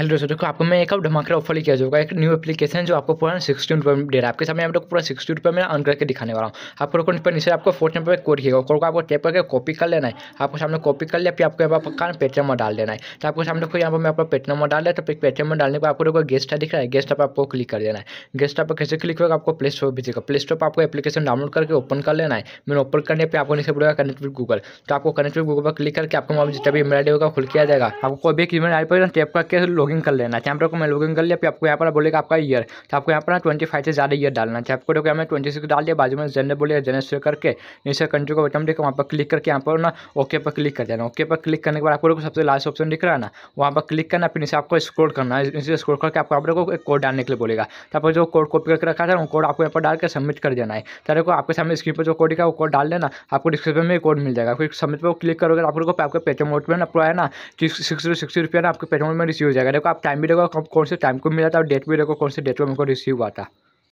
hello दोस्तों देखो आपको मैं एक अब धमाके ऑफर लिया जाऊंगा एक न्यू एप्लीकेशन जो आपको पूरा सिक्सटी रुपये में दे रहा है आपके सामने आप लोग पूरा सिक्सटी रुपये में अन करके दिखाने वाला हूँ आपको रोको नीचे आपको फोर्थ नंबर पर कोड किएगा कोड को आपको टेप करके कॉपी कर लेना है आपको सामने कॉपी कर लिया फिर आपको यहाँ पर कारण पेटीएम में डाल देना है तो आपको सामने को यहाँ पर मैं आपका पेटीएम में डाल दिया तो पेटीएम में डालने पर आपको देखो गेस्ट दिख रहा है गेस्ट आप आपको क्लिक कर देना है गेस्ट आप कैसे क्लिक होगा आपको प्ले स्टोर देखा प्ले स्टोर पर आपको एप्लीकेशन डाउनलोड करके ओपन कर लेना है मैंने ओपन करने पर आपको नीचे बोलेगा कनेक्ट विद गूगल तो आपको कनेक्ट विद गूगल पर क्लिक करके आपको मोबाइल जितना भी ईमेल आई होगा खुल किया जाएगा आपको कोई भी ईमेल आई पर टैप करके लोग लॉगिन कर लेना चाहे आपको मैं लॉगिन कर लिया आपको यहाँ पर बोलेगा आपका ईयर तो आपको यहाँ पर ना ट्वेंटी फाइव से ज़्यादा ईयर डालना चाहे आपको देखो तो हमें ट्वेंटी सिक्स डाल दिया बाजू में जेंडर बोलेगा जेंडर से करके नीचे कंट्री को बटन देखो वहाँ पर क्लिक करके यहाँ पर ना ओके पर क्लिक कर देना ओके पर क्लिक करने के बाद आपको सबसे लास्ट ऑप्शन दिख रहा है ना वहाँ पर क्लिक करना फिर नीचे आपको स्क्रोल करना है नीचे स्क्रोल करके आपको आप आपको एक कोड डालने के लिए बोलेगा तो आपको जो कोड कॉपी करके रखा था वो कोड आपको यहाँ पर डाल के सबमिट कर देना है तो देखो आपके सामने स्क्रीन पर जो कोड का वो कोड डाल देना आपको डिस्क्रिप्शन में कोड मिल जाएगा फिर सबमिट पर क्लिक करोगे आप को आपके पेटम मोड में ना पूरा है ना सिक्स सिक्सटी रुपया ना आपके पेटम में रिसीव हो जाएगा देखो आप टाइम भी देखो कौन से टाइम को मिला था और डेट भी देखो कौन से डेट को हमको रिसीव हुआ था